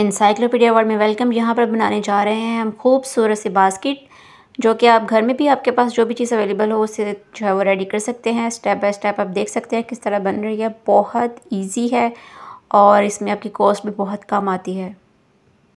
encyclopedia world में welcome यहाँ पर बनाने जा रहे हैं हम खूबसूरत सी बास्केट जो कि आप घर में भी आपके पास जो भी चीज़ अवेलेबल हो उससे जो है वो रेडी कर सकते हैं स्टेप बाय स्टेप आप देख सकते हैं किस तरह बन रही है बहुत ईजी है और इसमें आपकी कॉस्ट भी बहुत कम आती है